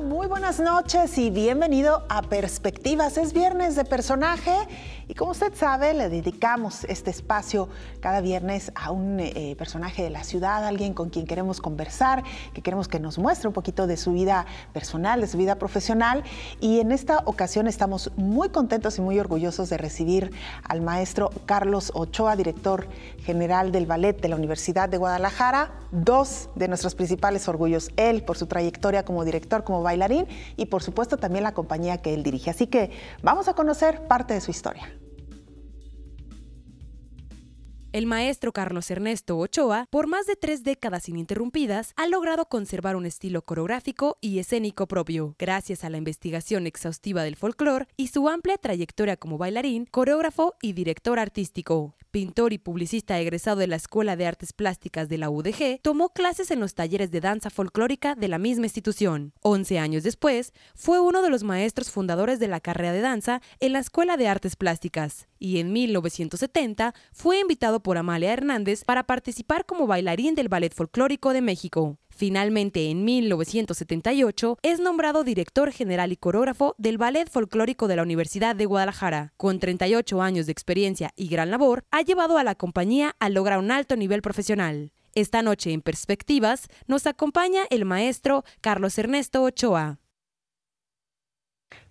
Muy buenas noches y bienvenido a Perspectivas. Es viernes de personaje y como usted sabe, le dedicamos este espacio cada viernes a un eh, eh, personaje de la ciudad, alguien con quien queremos conversar, que queremos que nos muestre un poquito de su vida personal, de su vida profesional. Y en esta ocasión estamos muy contentos y muy orgullosos de recibir al maestro Carlos Ochoa, director general del ballet de la Universidad de Guadalajara, dos de nuestros principales orgullos, él por su trayectoria como director, como bailarín y por supuesto también la compañía que él dirige. Así que vamos a conocer parte de su historia. El maestro Carlos Ernesto Ochoa, por más de tres décadas ininterrumpidas, ha logrado conservar un estilo coreográfico y escénico propio. Gracias a la investigación exhaustiva del folclore y su amplia trayectoria como bailarín, coreógrafo y director artístico pintor y publicista egresado de la Escuela de Artes Plásticas de la UDG, tomó clases en los talleres de danza folclórica de la misma institución. Once años después, fue uno de los maestros fundadores de la carrera de danza en la Escuela de Artes Plásticas y en 1970 fue invitado por Amalia Hernández para participar como bailarín del Ballet Folclórico de México. Finalmente, en 1978, es nombrado director general y coreógrafo del Ballet Folclórico de la Universidad de Guadalajara. Con 38 años de experiencia y gran labor, ha llevado a la compañía a lograr un alto nivel profesional. Esta noche en Perspectivas nos acompaña el maestro Carlos Ernesto Ochoa.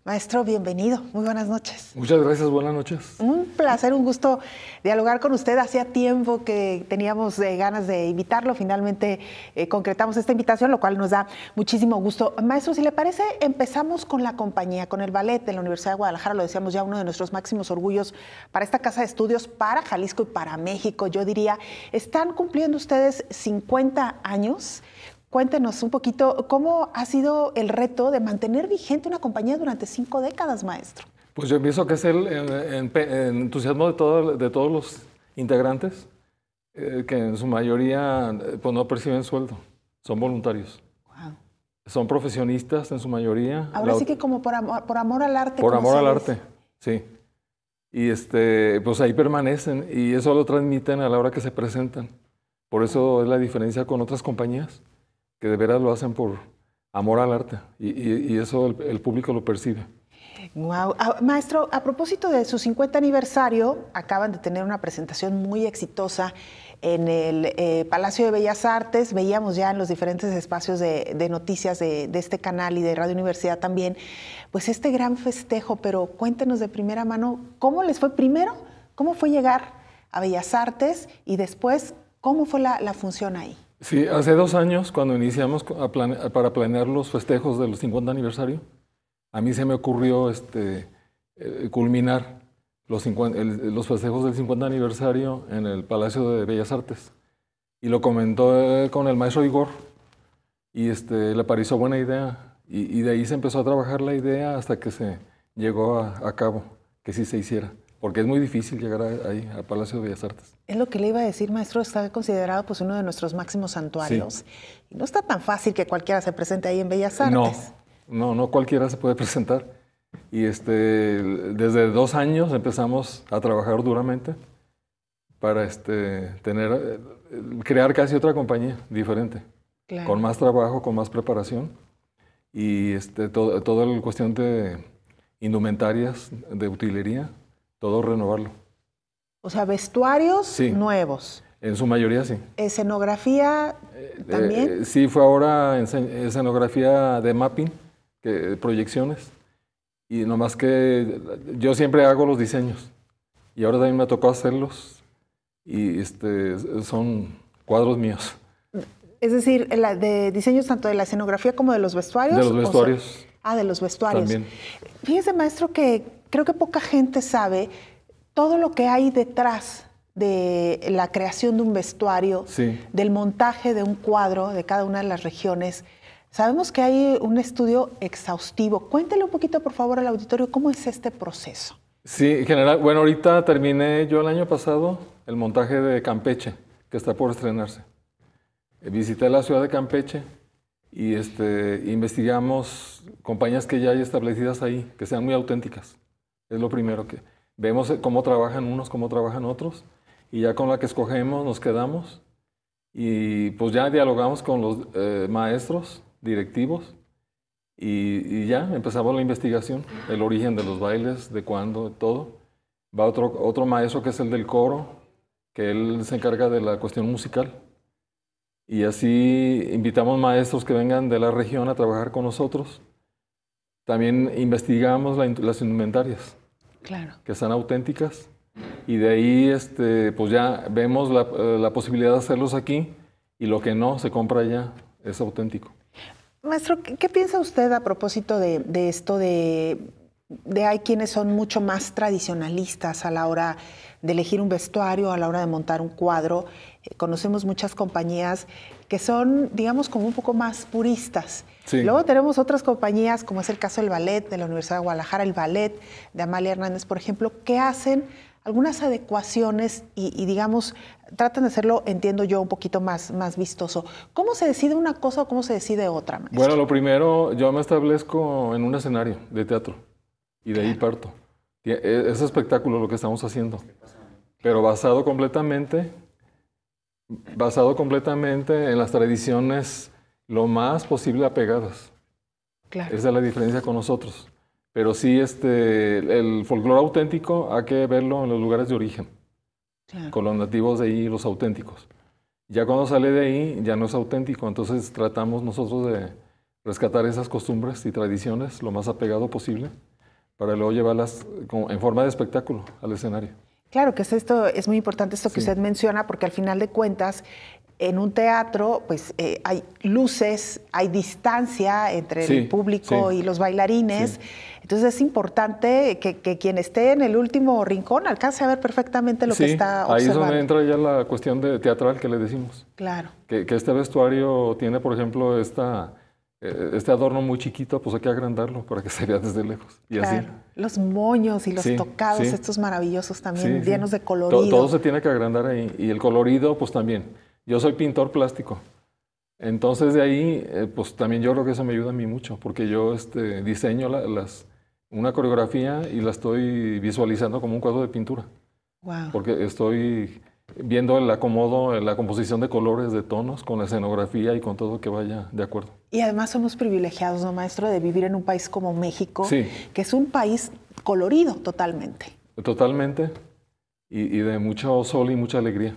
Maestro, bienvenido. Muy buenas noches. Muchas gracias, buenas noches. Un placer, un gusto dialogar con usted. Hacía tiempo que teníamos eh, ganas de invitarlo. Finalmente eh, concretamos esta invitación, lo cual nos da muchísimo gusto. Maestro, si le parece, empezamos con la compañía, con el ballet de la Universidad de Guadalajara. Lo decíamos ya, uno de nuestros máximos orgullos para esta casa de estudios, para Jalisco y para México, yo diría. Están cumpliendo ustedes 50 años Cuéntenos un poquito cómo ha sido el reto de mantener vigente una compañía durante cinco décadas, maestro. Pues yo pienso que es el, entusiasmo de, de todos los integrantes, eh, que en su mayoría eh, pues no perciben sueldo, son voluntarios. Son profesionistas en su mayoría. Ahora sí que como por amor, por amor al arte. Por amor al arte, sí. Y este, pues ahí permanecen y eso lo transmiten a la hora que se presentan. Por eso es la diferencia con otras compañías que de verdad lo hacen por amor al arte y, eso el, público lo percibe. Wow. Ah, maestro, a propósito de su 50 aniversario, acaban de tener una presentación muy exitosa en el eh, Palacio de Bellas Artes. Veíamos ya en los diferentes espacios de, noticias de, este canal y de Radio Universidad también, pues este gran festejo. Pero cuéntenos de primera mano, ¿cómo les fue primero? ¿Cómo fue llegar a Bellas Artes? Y después, ¿cómo fue la función ahí? Sí, hace dos años, cuando iniciamos para planear los festejos del 50 aniversario, a mí se me ocurrió este, eh, culminar los, festejos del 50 aniversario en el Palacio de Bellas Artes. Y lo comentó eh, con el maestro Igor y este, le pareció buena idea. Y, de ahí se empezó a trabajar la idea hasta que se llegó a cabo, que sí se hiciera porque es muy difícil llegar ahí, al Palacio de Bellas Artes. Es lo que le iba a decir, maestro, está considerado pues uno de nuestros máximos santuarios. no está tan fácil que cualquiera se presente ahí en Bellas Artes. No, no, cualquiera se puede presentar. Y este, desde dos años empezamos a trabajar duramente para este, tener, eh, crear casi otra compañía diferente, claro. con más trabajo, con más preparación y este, todo, toda la cuestión de indumentarias, de utilería, todo renovarlo. O sea, vestuarios nuevos. En su mayoría sí. ¿Escenografía eh, también? Eh, sí, fue ahora escenografía de mapping, que, proyecciones. Y nomás que yo siempre hago los diseños. Y ahora también me tocó hacerlos. Y este, son cuadros míos. Es decir, de diseños tanto de la escenografía como de los vestuarios. De los vestuarios. ah, de los vestuarios. También. Fíjese, maestro, que creo que poca gente sabe todo lo que hay detrás de la creación de un vestuario, del montaje de un cuadro de cada una de las regiones. Sabemos que hay un estudio exhaustivo. Cuéntale un poquito, por favor, al auditorio cómo es este proceso. Sí, general. Bueno, ahorita terminé yo el año pasado el montaje de Campeche, que está por estrenarse. Eh, visité la ciudad de Campeche y este, investigamos compañías que ya hay establecidas ahí, que sean muy auténticas. Es lo primero que vemos eh, cómo trabajan unos, cómo trabajan otros, y ya con la que escogemos nos quedamos y pues ya dialogamos con los eh, maestros directivos y, ya empezamos la investigación, el origen de los bailes, de cuándo, todo. Va otro, otro maestro que es el del coro, que él se encarga de la cuestión musical. Y así invitamos maestros que vengan de la región a trabajar con nosotros. También investigamos las indumentarias. Claro. Que sean auténticas. Y de ahí, este, pues ya vemos eh, la, posibilidad de hacerlos aquí y lo que no se compra ya es auténtico. Maestro, ¿qué, piensa usted a propósito de, esto de, de, hay quienes son mucho más tradicionalistas a la hora de elegir un vestuario, a la hora de montar un cuadro? Eh, conocemos muchas compañías que son, digamos, como un poco más puristas. Luego tenemos otras compañías, como es el caso del ballet de la Universidad de Guadalajara, el ballet de Amalia Hernández, por ejemplo, que hacen algunas adecuaciones y, digamos, tratan de hacerlo, entiendo yo, un poquito más, más vistoso. ¿Cómo se decide una cosa o cómo se decide otra? Bueno, lo primero, yo me establezco en un escenario de teatro y de ahí parto. E, es espectáculo lo que estamos haciendo, pero basado completamente basado completamente en las tradiciones lo más posible apegadas. Claro. Esa es la diferencia con nosotros. Pero sí, este, el folclore auténtico hay que verlo en los lugares de origen, con los nativos de ahí, los auténticos. Ya cuando sale de ahí, ya no es auténtico, entonces tratamos nosotros de rescatar esas costumbres y tradiciones lo más apegado posible para luego llevarlas en forma de espectáculo al escenario. Claro que es esto, es muy importante esto que usted menciona, porque al final de cuentas, en un teatro, pues eh, hay luces, hay distancia entre el público y los bailarines. Entonces es importante que, quien esté en el último rincón alcance a ver perfectamente lo que está observando. Ahí es donde entra ya la cuestión de teatral que le decimos. Claro. que este vestuario tiene, por ejemplo, esta eh, este adorno muy chiquito, pues hay que agrandarlo para que se vea desde lejos. Y así. Los moños y los tocados, estos maravillosos también, llenos de colorido. Todo, todo, se tiene que agrandar ahí. Y el colorido, pues también. Yo soy pintor plástico. Entonces de ahí, eh, pues también yo creo que eso me ayuda a mí mucho, porque yo este, diseño las, una coreografía y la estoy visualizando como un cuadro de pintura. Wow. Porque estoy viendo el acomodo, la composición de colores, de tonos, con la escenografía y con todo que vaya de acuerdo. Y además somos privilegiados, ¿no, maestro?, de vivir en un país como México, que es un país colorido totalmente. Totalmente, y, de mucho sol y mucha alegría.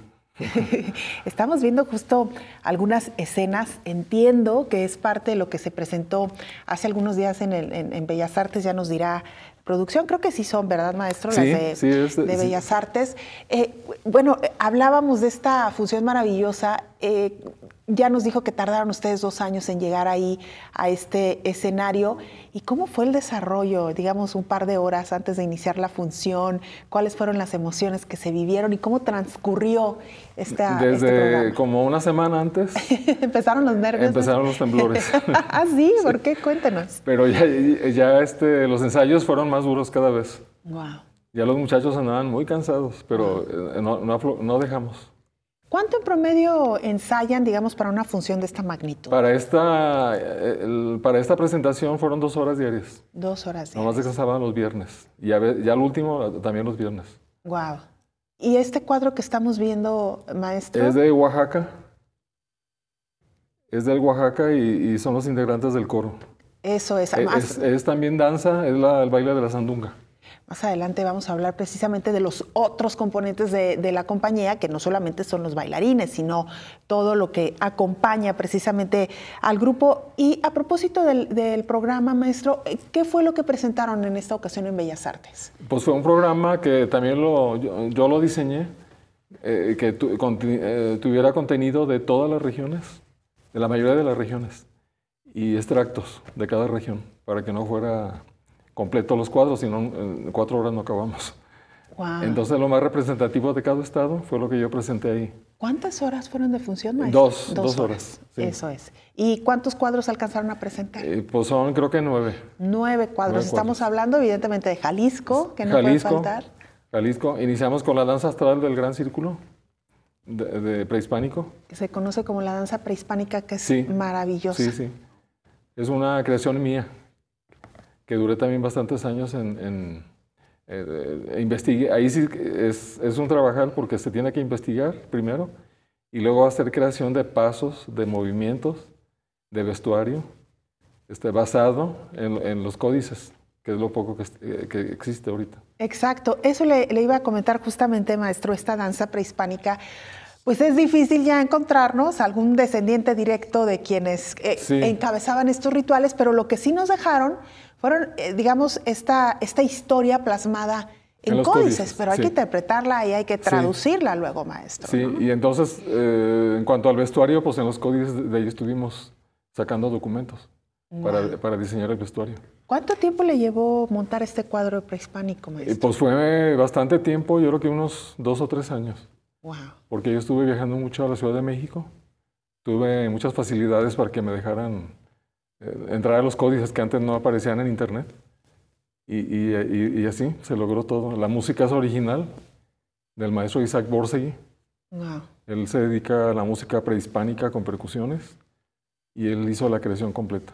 Estamos viendo justo algunas escenas, entiendo que es parte de lo que se presentó hace algunos días en, en Bellas Artes, ya nos dirá producción, creo que sí son, ¿verdad, maestro? las de, Bellas Artes. Eh, bueno, eh, hablábamos de esta función maravillosa. Eh, ya nos dijo que tardaron ustedes dos años en llegar ahí a este escenario. ¿Y cómo fue el desarrollo, digamos, un par de horas antes de iniciar la función? ¿Cuáles fueron las emociones que se vivieron y cómo transcurrió esta... Este Desde este como una semana antes. empezaron los nervios. Empezaron los temblores. ah, sí, ¿por qué? Cuéntenos. Pero ya, este, los ensayos fueron más duros cada vez. Wow. Ya los muchachos andaban muy cansados, pero eh, no, no dejamos. ¿Cuánto en promedio ensayan, digamos, para una función de esta magnitud? Para esta, eh, para esta presentación fueron dos horas diarias. Dos horas diarias. Nomás descansaban los viernes. Y ya, el último también los viernes. Wow. ¿Y este cuadro que estamos viendo, maestro? Es de Oaxaca. Es del Oaxaca y, son los integrantes del coro. Eso es. E, ah, es, es, también danza, es el baile de la sandunga. Más adelante vamos a hablar precisamente de los otros componentes de, la compañía, que no solamente son los bailarines, sino todo lo que acompaña precisamente al grupo. Y a propósito del, programa, maestro, eh, ¿qué fue lo que presentaron en esta ocasión en Bellas Artes? Pues fue un programa que también lo, yo, lo diseñé, eh, que eh, tuviera contenido de todas las regiones, de la mayoría de las regiones, y extractos de cada región, para que no fuera completo los cuadros, sino en eh, cuatro horas no acabamos. Entonces lo más representativo de cada estado fue lo que yo presenté ahí. ¿Cuántas horas fueron de función, maestro? Dos, dos, horas. Eso es. ¿Y cuántos cuadros alcanzaron a presentar? Eh, pues son creo que nueve. Nueve cuadros. Estamos hablando evidentemente de Jalisco, que no Jalisco, puede faltar. Jalisco. Iniciamos con la danza astral del Gran Círculo. De, prehispánico. Que se conoce como la danza prehispánica, que es maravillosa. Sí, sí. Es una creación mía que duré también bastantes años en, en eh, eh, e Ahí sí es, es, un trabajar porque se tiene que investigar primero y luego hacer creación de pasos, de movimientos, de vestuario, este, basado en, los códices que es lo poco que, eh, existe ahorita. Exacto, eso le, iba a comentar justamente, maestro, esta danza prehispánica pues es difícil ya encontrarnos algún descendiente directo de quienes encabezaban estos rituales, pero lo que sí nos dejaron fueron, eh, digamos, esta, esta historia plasmada en, códices, pero hay que interpretarla y hay que traducirla luego, maestro. Sí, y entonces, eh, en cuanto al vestuario, pues en los códices de ahí estuvimos sacando documentos para, para, diseñar el vestuario. ¿Cuánto tiempo le llevó montar este cuadro prehispánico, eh, maestro? pues fue bastante tiempo, yo creo que unos dos o tres años. Wow. Porque yo estuve viajando mucho a la Ciudad de México. Tuve muchas facilidades para que me dejaran eh, entrar a los códices que antes no aparecían en Internet. Y, así se logró todo. La música es original del maestro Isaac Borsegui. Él se dedica a la música prehispánica con percusiones y él hizo la creación completa.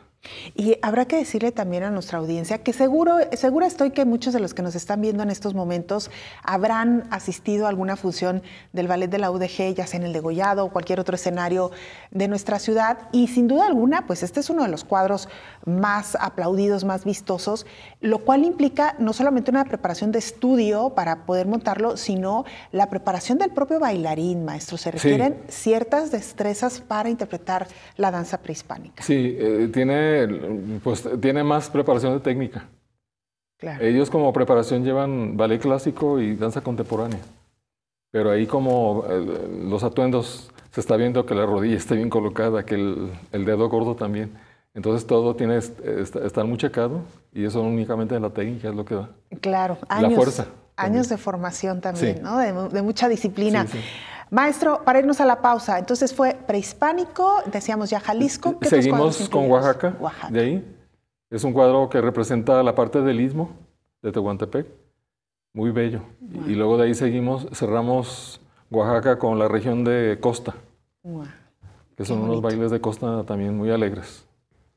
Y habrá que decirle también a nuestra audiencia que seguro, estoy que muchos de los que nos están viendo en estos momentos habrán asistido a alguna función del ballet de la UDG, ya sea en el Degollado o cualquier otro escenario de nuestra ciudad. Y sin duda alguna, pues este es uno de los cuadros más aplaudidos, más vistosos lo cual implica no solamente una preparación de estudio para poder montarlo, sino la preparación del propio bailarín, maestro. Se requieren ciertas destrezas para interpretar la danza prehispánica. Sí, eh, tiene, pues, tiene más preparación de técnica. Claro. Ellos como preparación llevan ballet clásico y danza contemporánea. Pero ahí como eh, los atuendos, se está viendo que la rodilla esté bien colocada, que el dedo gordo también. Entonces todo tiene, está, muy checado y eso únicamente en la técnica es lo que da. Claro, años. de formación también, De, mucha disciplina. Maestro, para irnos a la pausa, entonces fue prehispánico, decíamos ya Jalisco. Seguimos con Oaxaca, de ahí. Es un cuadro que representa la parte del istmo de Tehuantepec, muy bello. Y luego de ahí seguimos, cerramos Oaxaca con la región de Costa, que son unos bailes de costa también muy alegres.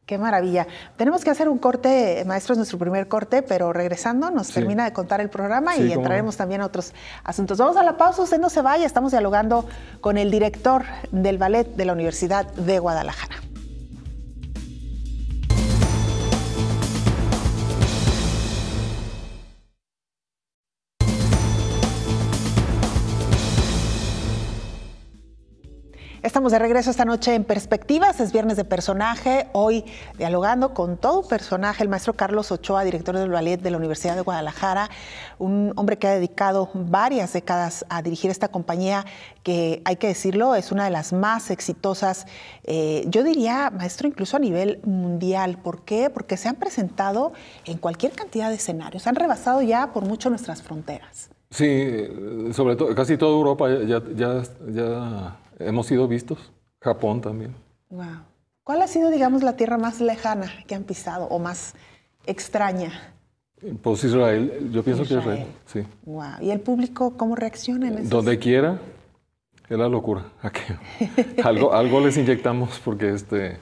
Qué maravilla. Tenemos que hacer un corte, maestro, es nuestro primer corte, pero regresando nos termina de contar el programa y entraremos también a otros asuntos. Vamos a la pausa, usted no se vaya, estamos dialogando con el director del ballet de la Universidad de Guadalajara. Estamos de regreso esta noche en Perspectivas, es viernes de personaje, hoy dialogando con todo personaje, el maestro Carlos Ochoa, director del ballet de la Universidad de Guadalajara, un hombre que ha dedicado varias décadas a dirigir esta compañía que, hay que decirlo, es una de las más exitosas, eh, yo diría, maestro, incluso a nivel mundial. ¿Por qué? Porque se han presentado en cualquier cantidad de escenarios, han rebasado ya por mucho nuestras fronteras. Sí, sobre todo, casi toda Europa ya, ya hemos sido vistos. Japón también. Wow. ¿Cuál ha sido, digamos, la tierra más lejana que han pisado o más extraña? Pues Israel, yo pienso que Israel, sí. Wow. ¿Y el público cómo reacciona en eso? Donde quiera, es la locura. algo, algo les inyectamos porque este,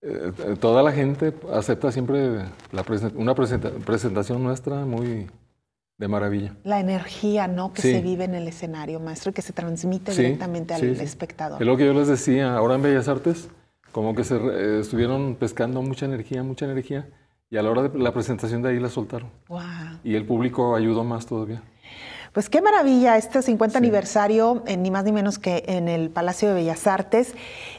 eh, toda la gente acepta siempre la una presentación nuestra muy, de maravilla. La energía, ¿no? Que se vive en el escenario, maestro, y que se transmite directamente al espectador. Es lo que yo les decía, ahora en Bellas Artes, como que se eh, estuvieron pescando mucha energía, mucha energía, y a la hora de la presentación de ahí la soltaron. Wow. Y el público ayudó más todavía. Pues qué maravilla este 50 aniversario, eh, ni más ni menos que en el Palacio de Bellas Artes.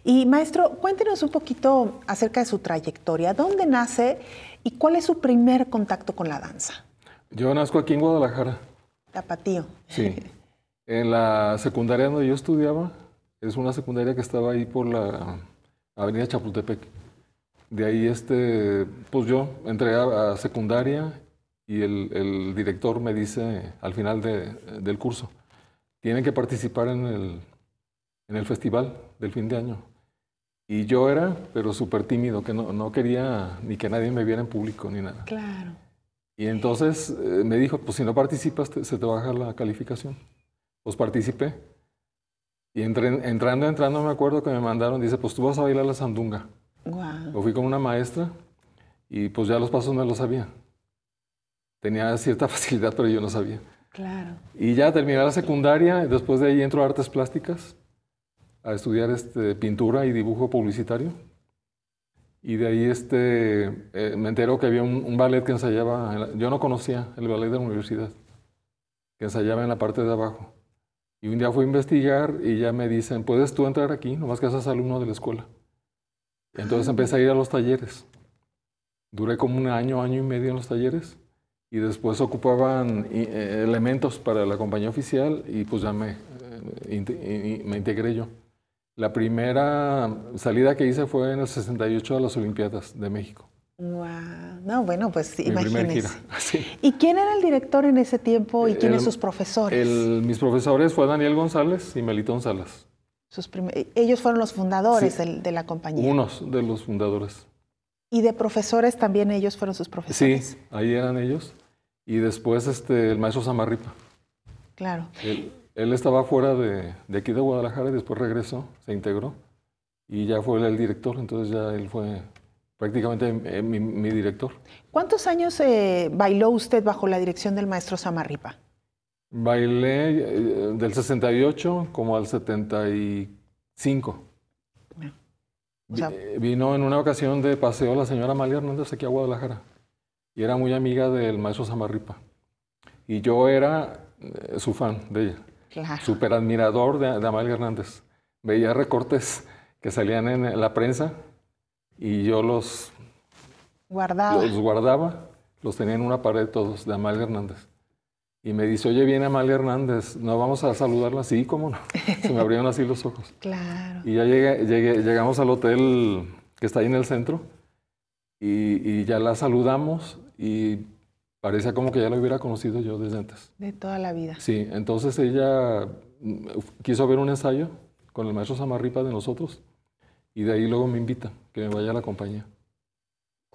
Y maestro, cuéntenos un poquito acerca de su trayectoria. ¿Dónde nace y cuál es su primer contacto con la danza? Yo nazco aquí en Guadalajara. Tapatío. Sí. En la secundaria donde yo estudiaba, es una secundaria que estaba ahí por la avenida Chapultepec. De ahí, este, pues yo entré a, secundaria y el, director me dice al final del curso, tienen que participar en el, en el festival del fin de año. Y yo era, pero súper tímido, que no, no, quería ni que nadie me viera en público ni nada. Claro. Y entonces eh, me dijo, pues si no participas, se te baja la calificación. Pues participé. Y entrando, entrando, me acuerdo que me mandaron, dice, pues tú vas a bailar la sandunga. Wow. fui con una maestra y pues ya los pasos no los sabía. Tenía cierta facilidad, pero yo no sabía. Claro. Y ya terminé la secundaria, después de ahí entro a artes plásticas, a estudiar este, pintura y dibujo publicitario. Y de ahí este, eh, me enteró que había un, ballet que ensayaba, yo no conocía el ballet de la universidad, que ensayaba en la parte de abajo. Y un día fui a investigar y ya me dicen, ¿puedes tú entrar aquí? Nomás que seas alumno de la escuela. Entonces empecé a ir a los talleres. Duré como un año, año y medio en los talleres. Y después ocupaban eh, elementos para la compañía oficial y pues ya me, eh, me integré yo. La primera salida que hice fue en el 68 a las Olimpiadas de México. Wow. No, bueno, pues Mi gira, Sí. ¿Y quién era el director en ese tiempo y quiénes sus profesores? mis profesores fueron Daniel González y Melitón Salas. Sus eh, ellos fueron los fundadores de, la compañía. Unos de los fundadores. Y de profesores también ellos fueron sus profesores. Sí, ahí eran ellos. Y después este, el maestro Samarripa. Claro. Él estaba fuera de, aquí de Guadalajara y después regresó, se integró y ya fue el director, entonces ya él fue prácticamente mi, eh, director. ¿Cuántos años eh, bailó usted bajo la dirección del maestro Samarripa? Bailé eh, del 68 como al 75. Vino en una ocasión de paseo la señora María Hernández aquí a Guadalajara y era muy amiga del maestro Samarripa. Y yo era su fan de ella. Claro. Super admirador de, Amal Hernández. Veía recortes que salían en la prensa y yo los guardaba. Los guardaba, los tenía en una pared todos de Amal Hernández. Y me dice, oye, viene Amal Hernández, ¿no vamos a saludarla? así cómo no. Se me abrieron así los ojos. claro. Y ya llegamos al hotel que está ahí en el centro y, y ya la saludamos y parecía como que ya la hubiera conocido yo desde antes. De toda la vida. Sí, entonces ella mm, quiso ver un ensayo con el maestro Samarripa de nosotros y de ahí luego me invita que me vaya a la compañía.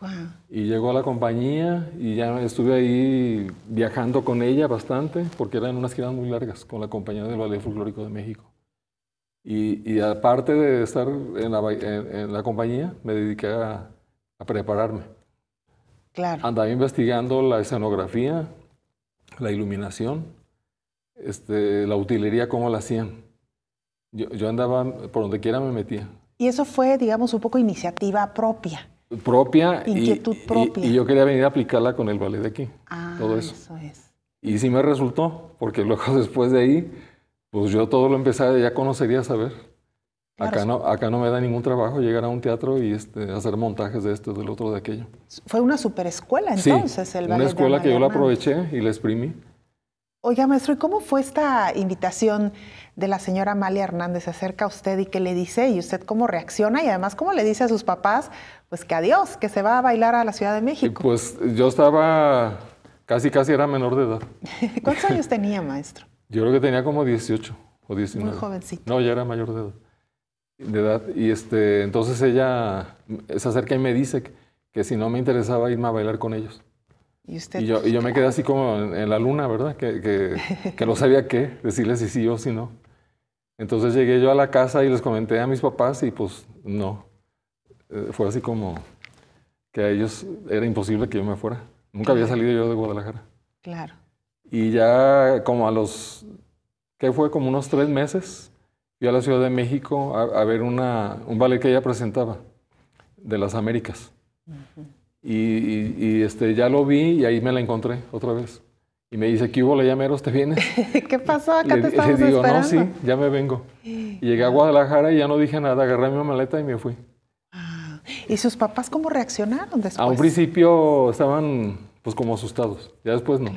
Wow. Y llegó a la compañía y ya estuve ahí viajando con ella bastante porque eran unas giras muy largas con la compañía del Ballet Folclórico de México. Y, aparte de estar en la, compañía, me dediqué a prepararme. Andaba investigando la escenografía, la iluminación, este, la utilería, cómo la hacían. Yo, andaba, por donde quiera me metía. Y eso fue, digamos, un poco iniciativa propia. Propia. Inquietud propia. Y, yo quería venir a aplicarla con el ballet de aquí. Ah, todo eso. es. Y sí me resultó, porque luego después de ahí, pues yo todo lo empecé, ya conocería a saber. Acá no, acá no me da ningún trabajo llegar a un teatro y este, hacer montajes de esto, del otro, de aquello. Fue una escuela, entonces el ballet. Una escuela que yo la aproveché y la exprimí. Oiga, maestro, ¿y cómo fue esta invitación de la señora Amalia Hernández? Se acerca a usted y qué le dice y usted cómo reacciona y además cómo le dice a sus papás, pues que adiós, que se va a bailar a la Ciudad de México. Pues yo estaba, casi casi era menor de edad. ¿Cuántos años tenía, maestro? Yo creo que tenía como 18 o 19. Muy jovencito. No, ya era mayor de edad de edad. Y este, entonces ella se acerca y me dice que, si no me interesaba irme a bailar con ellos. Y, y, yo, y yo, me quedé así como en, la luna, ¿verdad? Que, que, no sabía qué, decirles si sí o si no. Entonces llegué yo a la casa y les comenté a mis papás y pues no. Eh, fue así como que a ellos era imposible que yo me fuera. Nunca había salido yo de Guadalajara. Claro. Y ya como a los, ¿qué fue? Como unos tres meses, y a la Ciudad de México a, ver una, un ballet que ella presentaba de las Américas. Y, este, ya lo vi y ahí me la encontré otra vez. Y me dice, ¿qué hubo, le llameros? ¿Te vienes? ¿Qué pasó? Acá te estamos le digo, no, sí, ya me vengo. llegué a ah. Guadalajara y ya no dije nada, agarré mi maleta y me fui. Ah. ¿Y sus papás cómo reaccionaron después? A un principio estaban pues como asustados, ya después no.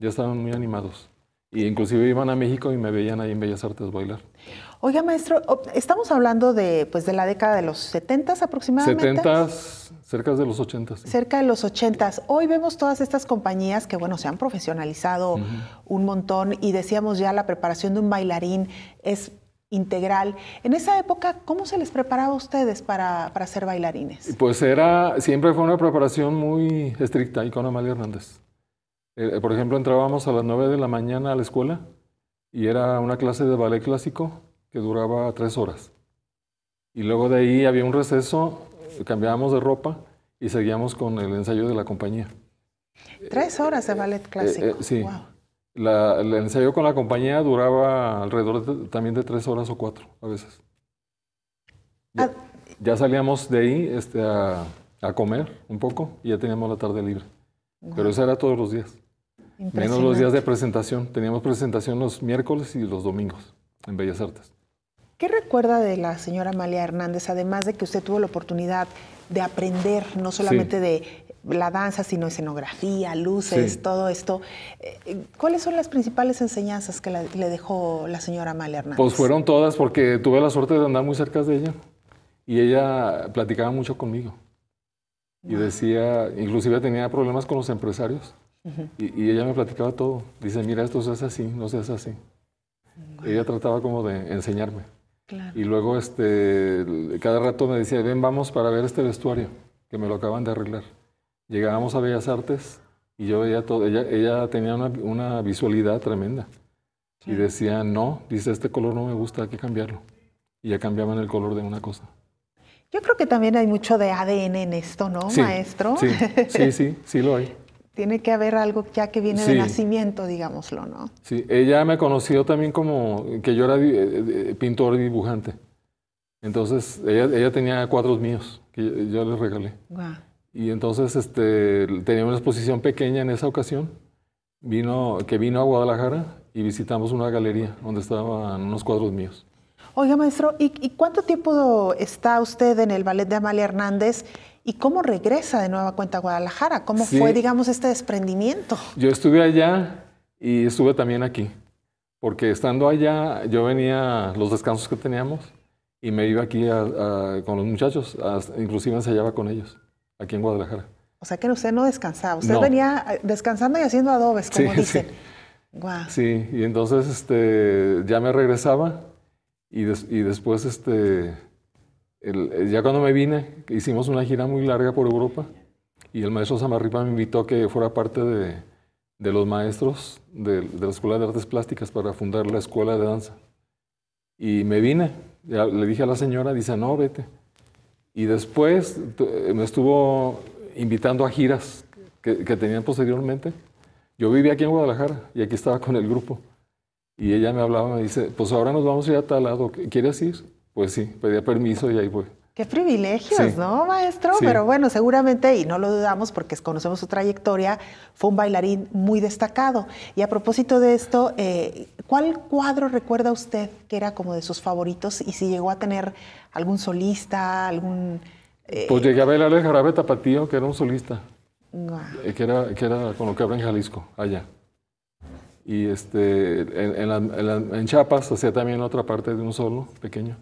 Ya estaban muy animados. Y inclusive iban a México y me veían ahí en Bellas Artes bailar. Oiga, maestro, estamos hablando de, pues, de la década de los 70 aproximadamente. 70s, cerca de los 80 Cerca de los 80 Hoy vemos todas estas compañías que, bueno, se han profesionalizado un montón y decíamos ya la preparación de un bailarín es integral. En esa época, ¿cómo se les preparaba a ustedes para, para ser bailarines? Pues era, siempre fue una preparación muy estricta, y con Amalia Hernández. Eh, eh, por ejemplo, entrábamos a las 9 de la mañana a la escuela y era una clase de ballet clásico que duraba tres horas. Y luego de ahí había un receso, eh, cambiábamos de ropa y seguíamos con el ensayo de la compañía. Tres horas de ballet clásico. sí. el ensayo con la compañía duraba alrededor también de tres horas o cuatro a veces. Ya, ah. salíamos de ahí este, a comer un poco y ya teníamos la tarde libre. Pero eso era todos los días. Menos los días de presentación. Teníamos presentación los miércoles y los domingos en Bellas Artes. ¿Qué recuerda de la señora Amalia Hernández, además de que usted tuvo la oportunidad de aprender no solamente de la danza, sino escenografía, luces, todo esto. Eh, ¿Cuáles son las principales enseñanzas que le dejó la señora Amalia Hernández? Pues fueron todas porque tuve la suerte de andar muy cerca de ella y ella platicaba mucho conmigo. Y decía, inclusive tenía problemas con los empresarios. y, ella me platicaba todo. Dice, mira, esto se hace así, no se hace así. Ella trataba como de enseñarme. Y luego este, cada rato me decía, ven, vamos para ver este vestuario, que me lo acaban de arreglar. Llegábamos a Bellas Artes y yo veía todo. Ella, ella tenía una, una visualidad tremenda. Y decía, no, dice, este color no me gusta, hay que cambiarlo. Y ya cambiaban el color de una cosa. Yo creo que también hay mucho de ADN en esto, ¿no, maestro? Sí, sí, sí, lo hay. Tiene que haber algo ya que viene de nacimiento, digámoslo, ¿no? Sí, ella me conoció también como que yo era eh, eh, eh, pintor y dibujante. Entonces, ella, tenía cuadros míos que yo, les regalé. Y entonces este, tenía una exposición pequeña en esa ocasión, vino, que vino a Guadalajara y visitamos una galería donde estaban unos cuadros míos. Oiga, maestro, ¿y, cuánto tiempo está usted en el ballet de Amalia Hernández? ¿Y cómo regresa de nueva cuenta a Guadalajara? ¿Cómo fue, digamos, este desprendimiento? Yo estuve allá y estuve también aquí, porque estando allá yo venía los descansos que teníamos y me iba aquí con los muchachos, inclusive ensayaba con ellos, aquí en Guadalajara. O sea que usted no descansaba, usted venía eh, descansando y haciendo adobes, como dicen. Sí. sí, y entonces este, ya me regresaba y, después, este, eh, ya cuando me vine, hicimos una gira muy larga por Europa y el maestro Samarripa me invitó a que fuera parte de, de los maestros de, de, la Escuela de Artes Plásticas para fundar la Escuela de Danza. Y me vine, le dije a la señora, dice, no, vete. Y después eh, me estuvo invitando a giras que, que tenían posteriormente. Yo vivía aquí en Guadalajara y aquí estaba con el grupo. Y ella me hablaba, me dice, pues ahora nos vamos a ir a tal lado, ¿quieres ir? Pues sí, pedía permiso y ahí fue. Qué privilegios, ¿no, maestro? Pero bueno, seguramente, y no lo dudamos porque conocemos su trayectoria, fue un bailarín muy destacado. Y a propósito de esto, eh, ¿cuál cuadro recuerda usted que era como de sus favoritos y si llegó a tener algún solista, algún... Eh, pues llegué a bailar el jarabe tapatío, que era un solista, ah. eh, que, era, que era con lo que habla en Jalisco, allá. Y este, en, en, en, la, Chiapas hacía también otra parte de un solo pequeño.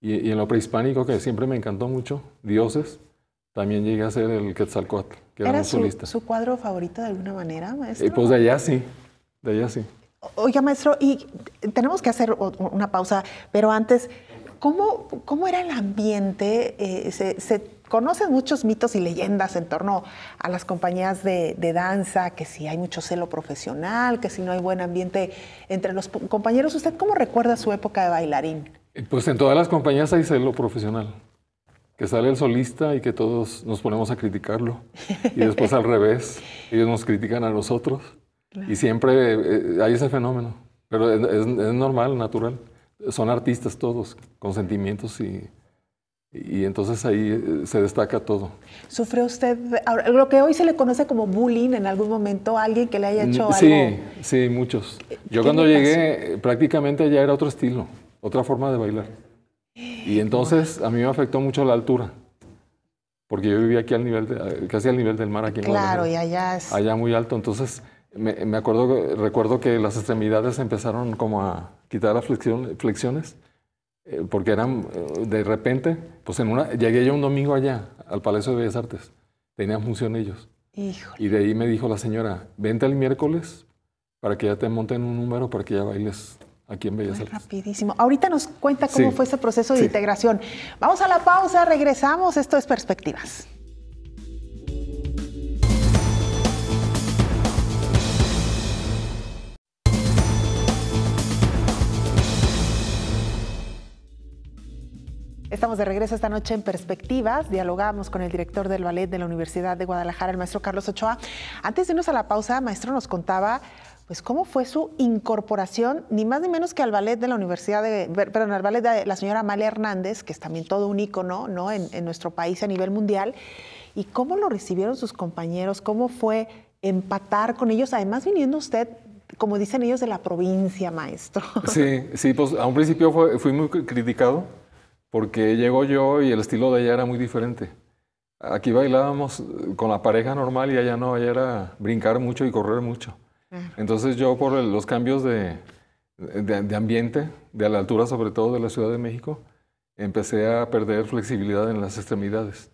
Y, en lo prehispánico, que siempre me encantó mucho, dioses, también llegué a hacer el Quetzalcoatl, que era, su, su cuadro favorito de alguna manera, maestro? Eh, pues de allá sí, de allá sí. Oiga, maestro, y tenemos que hacer una pausa, pero antes, ¿Cómo, cómo era el ambiente? Eh, se, conocen muchos mitos y leyendas en torno a las compañías de, danza, que si hay mucho celo profesional, que si no hay buen ambiente entre los compañeros. ¿Usted cómo recuerda su época de bailarín? Eh, pues en todas las compañías hay celo profesional. Que sale el solista y que todos nos ponemos a criticarlo. Y después al revés, ellos nos critican a nosotros. Y siempre eh, hay ese fenómeno. Pero es normal, natural son artistas todos, con sentimientos y, y entonces ahí eh, se destaca todo. Sufre usted lo que hoy se le conoce como bullying en algún momento? ¿Alguien que le haya hecho algo? Sí, sí, muchos. Eh, yo cuando llegué eh, prácticamente ya era otro estilo, otra forma de bailar. Y entonces a mí me afectó mucho la altura, porque yo vivía aquí al nivel casi al nivel del mar aquí en Claro, y allá es... Allá muy alto, entonces me, me acuerdo, recuerdo que las extremidades empezaron como a quitar las flexiones, eh, porque eran eh, de repente, pues en una, llegué yo un domingo allá, al Palacio de Bellas Artes, tenían función ellos. Y de ahí me dijo la señora, vente el miércoles para que ya te monten un número, para que ya bailes aquí en Bellas Artes. Rapidísimo. Ahorita nos cuenta cómo fue ese proceso de integración. Vamos a la pausa, regresamos. Esto es Perspectivas. Estamos de regreso esta noche en Perspectivas. Dialogamos con el director del ballet de la Universidad de Guadalajara, el maestro Carlos Ochoa. Antes de irnos a la pausa, maestro nos contaba pues cómo fue su incorporación, ni más ni menos que al ballet de la Universidad de, perdón, al ballet de la señora Amalia Hernández, que es también todo un ícono ¿no? en, nuestro país a nivel mundial, y cómo lo recibieron sus compañeros, cómo fue empatar con ellos, además viniendo usted como dicen ellos, de la provincia, maestro. Sí, sí, pues a un principio fui muy criticado porque llegó yo y el estilo de ella era muy diferente. Aquí bailábamos con la pareja normal y allá no, allá era brincar mucho y correr mucho. Entonces yo por los cambios de, de, ambiente, de la altura sobre todo de la Ciudad de México, empecé a perder flexibilidad en las extremidades.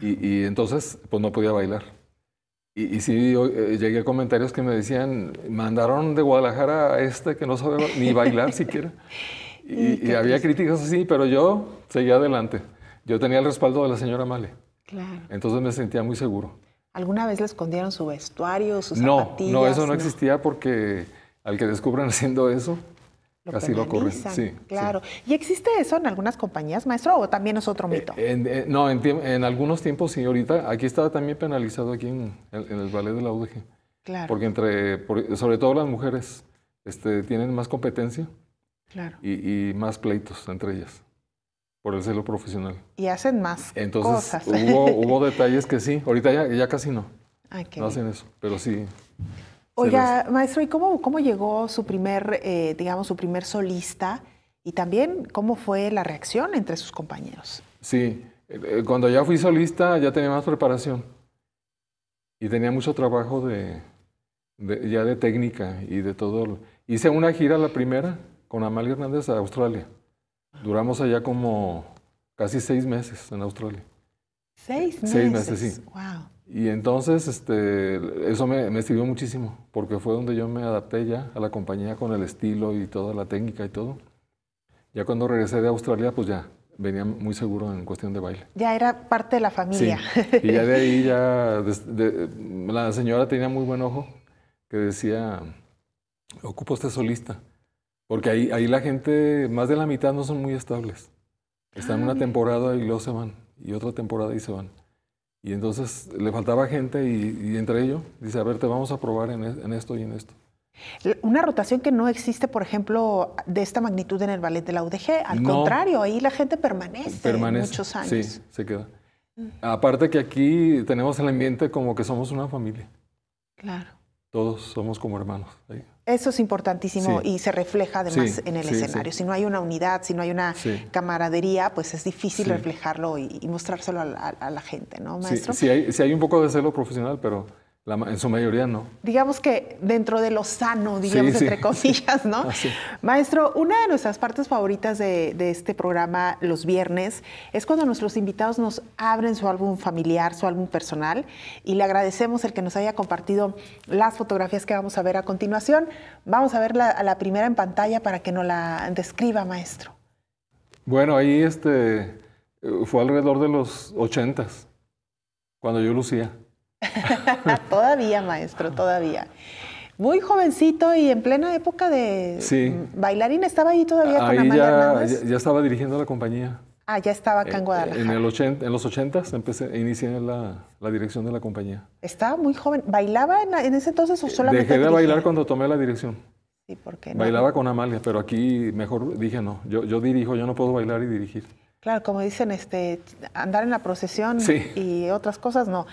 Y, entonces pues no podía bailar. Y, sí eh, llegué a comentarios que me decían, mandaron de Guadalajara a este que no sabe ni bailar siquiera. Y, mm, había críticas así, pero yo seguía adelante. Yo tenía el respaldo de la señora Male. Claro. Entonces me sentía muy seguro. ¿Alguna vez le escondieron su vestuario, sus no, zapatillas? No, eso no, existía porque al que descubran haciendo eso, así casi lo corren. Sí, claro. ¿Y existe eso en algunas compañías, maestro, o también es otro mito? Eh, eh, no, en, en, algunos tiempos señorita, aquí estaba también penalizado aquí en, el ballet de la UDG. Claro. Porque entre, sobre todo las mujeres este, tienen más competencia. Y, más pleitos entre ellas por el celo profesional. Y hacen más Entonces, cosas. Hubo, hubo detalles que sí, ahorita ya, casi no. Ah, no hacen eso, pero sí. Oiga, maestro, ¿y cómo, cómo llegó su primer, eh, digamos, su primer solista? Y también, ¿cómo fue la reacción entre sus compañeros? Sí, eh, eh, cuando ya fui solista ya tenía más preparación y tenía mucho trabajo de, ya de técnica y de todo. Hice una gira la primera, con Amalia Hernández a Australia. Duramos allá como casi seis meses en Australia. ¿Seis meses? Seis meses, sí. Wow. Y entonces este, eso me, me, sirvió muchísimo, porque fue donde yo me adapté ya a la compañía con el estilo y toda la técnica y todo. Ya cuando regresé de Australia, pues ya venía muy seguro en cuestión de baile. Ya era parte de la familia. Y ya de ahí ya la señora tenía muy buen ojo, que decía, ocupo este solista. Porque ahí, la gente, más de la mitad no son muy estables. Están una ah, temporada y luego se van, y otra temporada y se van. Y entonces le faltaba gente y, entre ellos dice, a ver, te vamos a probar en, esto y en esto. Una rotación que no existe, por ejemplo, de esta magnitud en el ballet de la UDG. Al contrario, ahí la gente permanece, permanece, muchos años. Sí, se queda. Mm. Aparte que aquí tenemos el ambiente como que somos una familia. Claro. Todos somos como hermanos. Eso es importantísimo y se refleja además en el escenario. Si no hay una unidad, si no hay una camaradería, pues es difícil reflejarlo y, mostrárselo a la, gente, ¿no, maestro? Sí, hay, sí hay un poco de celo profesional, pero en su mayoría no. Digamos que dentro de lo sano, digamos, entre cosillas, ¿no? Maestro, una de nuestras partes favoritas de, este programa los viernes es cuando nuestros invitados nos abren su álbum familiar, su álbum personal, y le agradecemos el que nos haya compartido las fotografías que vamos a ver a continuación. Vamos a ver la, primera en pantalla para que nos la describa, maestro. Bueno, ahí este fue alrededor de los ochentas, cuando yo lucía. todavía, maestro, todavía. Muy jovencito y en plena época de bailarín, estaba ahí todavía con Amalia ya, Ya, estaba dirigiendo la compañía. Ah, ya estaba acá en eh, Guadalajara. En, el en los 80 empecé, inicié la, la, dirección de la compañía. Estaba muy joven. ¿Bailaba en, ese entonces o eh, solamente? Dejé de bailar cuando tomé la dirección. Sí, ¿por Bailaba con Amalia, pero aquí mejor dije no. Yo, yo dirijo, yo no puedo bailar y dirigir. Claro, como dicen, este, andar en la procesión y otras cosas, no.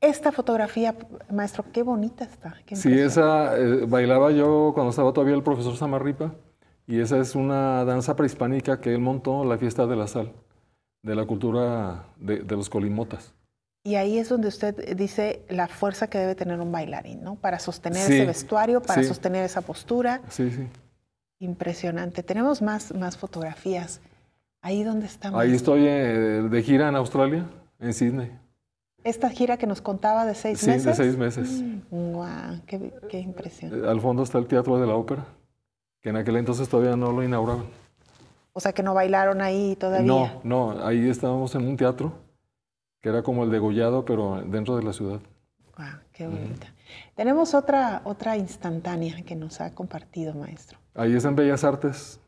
Esta fotografía, maestro, qué bonita está. Qué sí, esa eh, bailaba yo cuando estaba todavía el profesor Samarripa y esa es una danza prehispánica que él montó, la fiesta de la sal, de la cultura de, los colimotas. Y ahí es donde usted dice la fuerza que debe tener un bailarín, ¿no? Para sostener ese vestuario, para sostener esa postura. Sí, sí. Impresionante. Tenemos más, más fotografías. Ahí donde estamos. Ahí estoy eh, de gira en Australia, en Sydney. Esta gira que nos contaba de seis meses. Sí, de seis meses. Mm, ¡Guau! qué, impresión! Eh, al fondo está el Teatro de la Ópera, que en aquel entonces todavía no lo inauguraban. O sea, que no bailaron ahí todavía. No, no, ahí estábamos en un teatro que era como el degollado, pero dentro de la ciudad. ¡Guau! ¡Qué bonita! Tenemos otra, otra instantánea que nos ha compartido, maestro. Ahí es en Bellas Artes,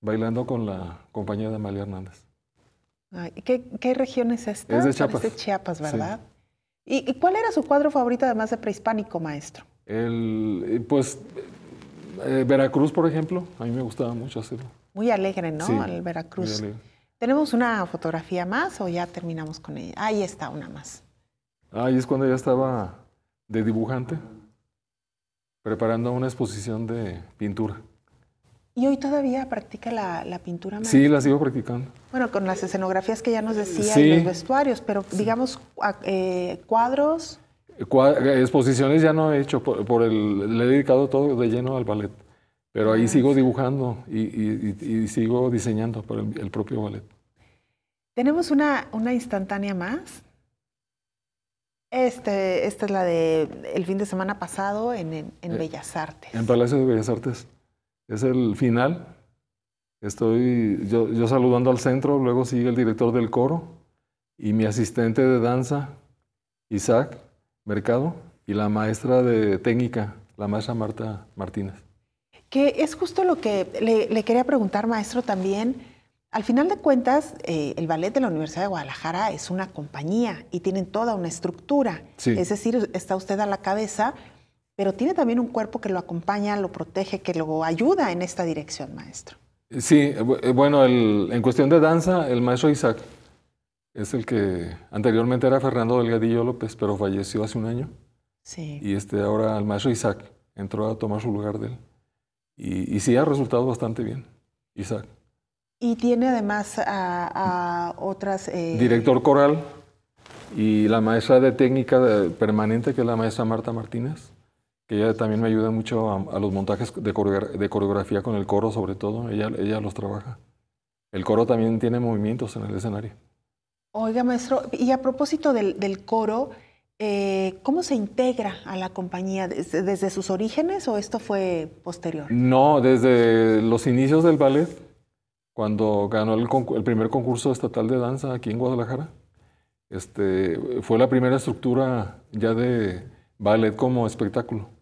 bailando con la compañía de Amalia Hernández. ¿qué, ¿qué, región es esta? Es de Chiapas. Es de Chiapas, ¿verdad? ¿Y, cuál era su cuadro favorito además de prehispánico, maestro? El, eh, pues eh, Veracruz, por ejemplo, a mí me gustaba mucho hacerlo. Muy alegre, ¿no? el Veracruz. ¿Tenemos una fotografía más o ya terminamos con ella? Ahí está una más. Ahí es cuando ya estaba de dibujante, preparando una exposición de pintura. ¿Y hoy todavía practica la, pintura Sí, la sigo practicando. Bueno, con las escenografías que ya nos decía los vestuarios, pero digamos eh, cuadros. Eh, exposiciones ya no he hecho, por, el, le he dedicado todo de lleno al ballet, pero ahí ah. sigo dibujando y, sigo diseñando para el, propio ballet. Tenemos una, una instantánea más. Este, esta es la de el fin de semana pasado en, eh, Bellas Artes. En Palacio de Bellas Artes es el final. Estoy yo, saludando al centro, luego sigue el director del coro y mi asistente de danza, Isaac Mercado, y la maestra de técnica, la maestra Marta Martínez. Que es justo lo que le, quería preguntar, maestro, también. Al final de cuentas, eh, el ballet de la Universidad de Guadalajara es una compañía y tienen toda una estructura. Es decir, está usted a la cabeza pero tiene también un cuerpo que lo acompaña, lo protege, que lo ayuda en esta dirección, maestro. Sí, eh, bueno, en cuestión de danza, el maestro Isaac es el que anteriormente era Fernando Delgadillo López, pero falleció hace un año. Sí. Y este, ahora el maestro Isaac entró a tomar su lugar de él. Y, sí ha resultado bastante bien, Isaac. Y tiene además a, otras... Eh, Director coral y la maestra de técnica permanente, que es la maestra Marta Martínez que ella también me ayuda mucho a, los montajes de, coreografía, con el coro, sobre todo, ella, ella los trabaja. El coro también tiene movimientos en el escenario. Oiga, maestro, y a propósito del, coro, eh, ¿cómo se integra a la compañía? ¿Desde, sus orígenes o esto fue posterior? No, desde los inicios del ballet, cuando ganó el, el primer concurso estatal de danza aquí en Guadalajara, este, fue la primera estructura ya de ballet como espectáculo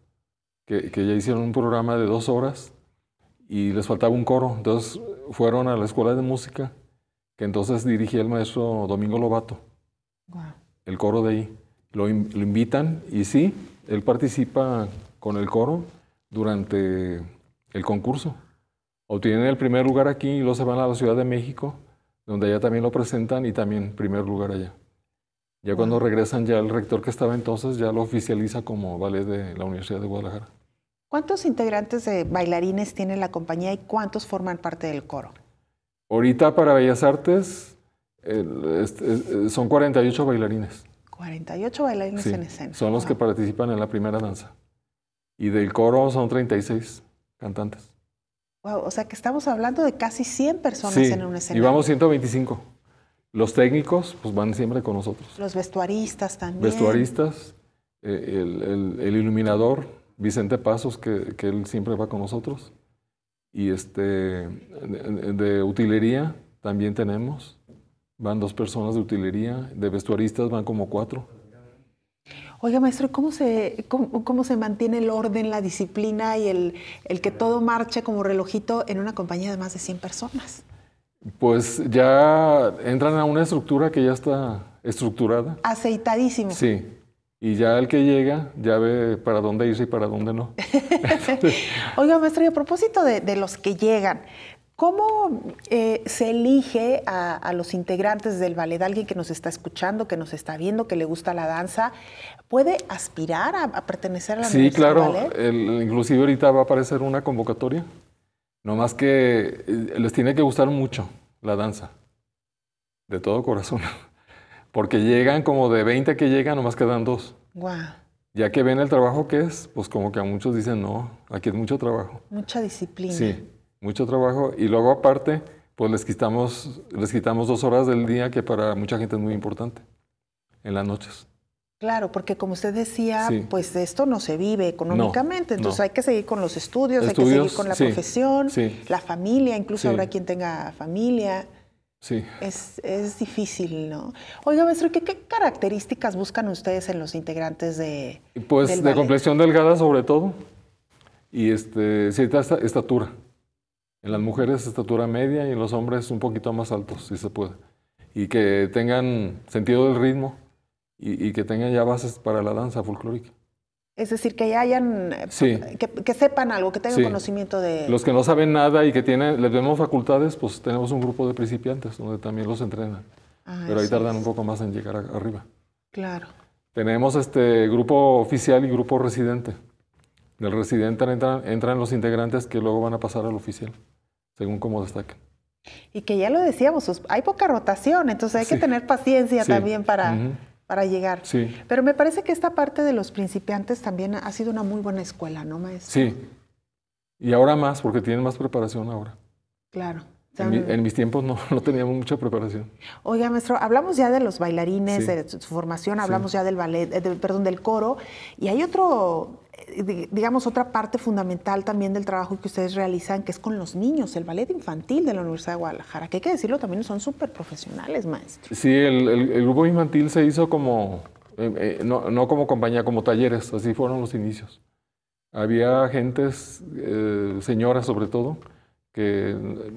que, ya hicieron un programa de dos horas y les faltaba un coro. Entonces fueron a la escuela de música, que entonces dirigía el maestro Domingo Lobato, el coro de ahí. Lo, invitan y sí, él participa con el coro durante el concurso. Obtienen el primer lugar aquí y luego se van a la Ciudad de México, donde allá también lo presentan y también primer lugar allá. Ya cuando regresan, ya el rector que estaba entonces ya lo oficializa como ballet de la Universidad de Guadalajara. ¿Cuántos integrantes de bailarines tiene la compañía y cuántos forman parte del coro? Ahorita para Bellas Artes este, eh, son 48 bailarines. 48 bailarines en escena. Son los que participan en la primera danza. Y del coro son 36 cantantes. Wow, o sea que estamos hablando de casi 100 personas en un escenario. Y vamos 125. Los técnicos pues van siempre con nosotros. Los vestuaristas también. Vestuaristas, eh, el, el iluminador, Vicente Pasos, que, él siempre va con nosotros. Y este, de, utilería también tenemos. Van dos personas de utilería, de vestuaristas van como cuatro. Oiga, maestro, ¿cómo se, se mantiene el orden, la disciplina y el, el que todo marche como relojito en una compañía de más de 100 personas? Pues ya entran a una estructura que ya está estructurada. Aceitadísimo. Sí, y ya el que llega ya ve para dónde irse y para dónde no. Oiga, maestro, y a propósito de, los que llegan, ¿Cómo eh, se elige a, los integrantes del ballet? Alguien que nos está escuchando, que nos está viendo, que le gusta la danza, ¿puede aspirar a, pertenecer a la Sí, claro. inclusive ahorita va a aparecer una convocatoria. No más que eh, les tiene que gustar mucho la danza, de todo corazón. Porque llegan como de 20 que llegan, nomás quedan dos. Wow. Ya que ven el trabajo que es, pues como que a muchos dicen, no, aquí es mucho trabajo. Mucha disciplina. Sí, mucho trabajo. Y luego aparte, pues les quitamos, les quitamos dos horas del día que para mucha gente es muy importante, en las noches. Claro, porque como usted decía, pues esto no se vive económicamente, entonces hay que seguir con los estudios, hay que seguir con la profesión, la familia, incluso habrá quien tenga familia. Es, difícil, ¿no? Oiga, maestro, ¿qué, características buscan ustedes en los integrantes de. Pues de complexión delgada, sobre todo, y este, cierta estatura. En las mujeres, estatura media y en los hombres, un poquito más altos, si se puede. Y que tengan sentido del ritmo y que tengan ya bases para la danza folclórica. Es decir, que hayan, eh, que, sepan algo, que tengan conocimiento de... Los que no saben nada y que tienen, les vemos facultades, pues tenemos un grupo de principiantes donde también los entrenan. Ah, pero ahí tardan un poco más en llegar arriba. Claro. Tenemos este grupo oficial y grupo residente. Del residente entran, los integrantes que luego van a pasar al oficial, según cómo destaquen. Y que ya lo decíamos, hay poca rotación, entonces hay que tener paciencia también para para llegar. Sí. Pero me parece que esta parte de los principiantes también ha sido una muy buena escuela, ¿no, maestro? Sí. Y ahora más, porque tienen más preparación ahora. Claro. En, mis tiempos no, no, teníamos mucha preparación. Oiga, maestro, hablamos ya de los bailarines, de su formación, hablamos ya del ballet, eh, perdón, del coro, y hay otro, eh, digamos, otra parte fundamental también del trabajo que ustedes realizan, que es con los niños, el ballet infantil de la Universidad de Guadalajara, que hay que decirlo, también son súper profesionales, maestro. Sí, el, grupo infantil se hizo como, eh, no, como compañía, como talleres, así fueron los inicios. Había gentes, señoras sobre todo, que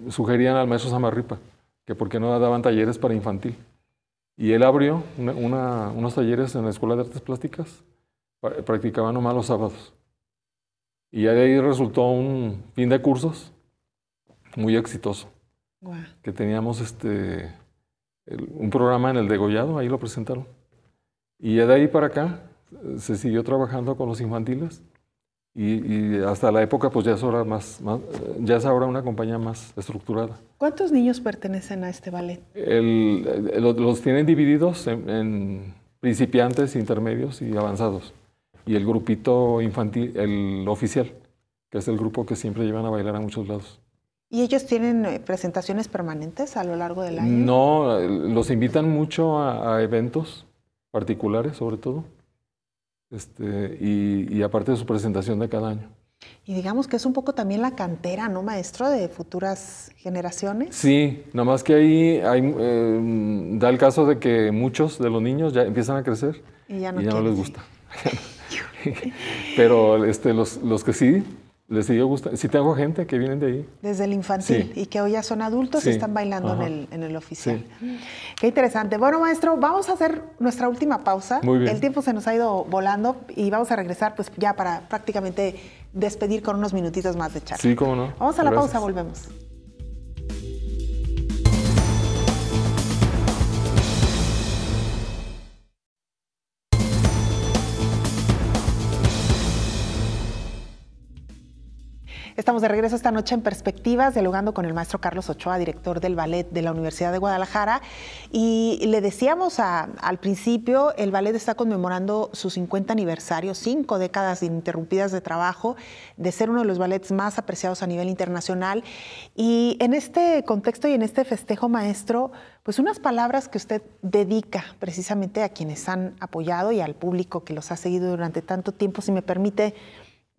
sugerían al maestro Samarripa que por qué no daban talleres para infantil. Y él abrió unos talleres en la Escuela de Artes Plásticas, practicaban nomás los sábados. Y de ahí resultó un fin de cursos muy exitoso. Que teníamos este, un programa en el Degollado, ahí lo presentaron. Y de ahí para acá eh, se siguió trabajando con los infantiles y, hasta la época pues ya es ahora más, ya es ahora una compañía más estructurada. ¿Cuántos niños pertenecen a este ballet? El, eh, los tienen divididos en, principiantes, intermedios y avanzados. Y el grupito infantil, el oficial, que es el grupo que siempre llevan a bailar a muchos lados. ¿Y ellos tienen eh, presentaciones permanentes a lo largo del año? No, eh, los invitan mucho a eventos particulares sobre todo este, y, aparte de su presentación de cada año. Y digamos que es un poco también la cantera, ¿no, maestro, de futuras generaciones? Sí, nada más que ahí hay, eh, da el caso de que muchos de los niños ya empiezan a crecer y ya no, y ya no les gusta. Pero este, los, los que sí, les siguió gustando. Si tengo gente que vienen de ahí. Desde el infantil y que hoy ya son adultos y están bailando en el, oficial. Qué interesante. Bueno, maestro, vamos a hacer nuestra última pausa. El tiempo se nos ha ido volando y vamos a regresar pues ya para prácticamente despedir con unos minutitos más de charla. Sí, cómo no. Vamos a la pausa, volvemos. Estamos de regreso esta noche en Perspectivas, dialogando con el maestro Carlos Ochoa, director del ballet de la Universidad de Guadalajara. Y le decíamos al principio, el ballet está conmemorando su 50 aniversario, cinco décadas ininterrumpidas de trabajo, de ser uno de los ballets más apreciados a nivel internacional. Y en este contexto y en este festejo, maestro, pues unas palabras que usted dedica precisamente a quienes han apoyado y al público que los ha seguido durante tanto tiempo, si me permite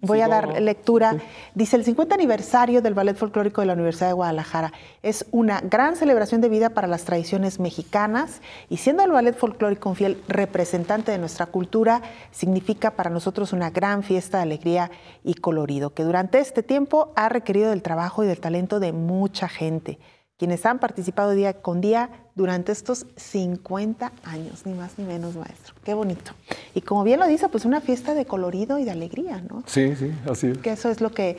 Voy a dar lectura. Dice, el 50 aniversario del Ballet Folclórico de la Universidad de Guadalajara es una gran celebración de vida para las tradiciones mexicanas y siendo el Ballet Folclórico un fiel representante de nuestra cultura, significa para nosotros una gran fiesta de alegría y colorido, que durante este tiempo ha requerido del trabajo y del talento de mucha gente quienes han participado día con día durante estos 50 años, ni más ni menos, maestro. Qué bonito. Y como bien lo dice, pues una fiesta de colorido y de alegría, ¿no? Sí, sí, así es. Que eso es lo que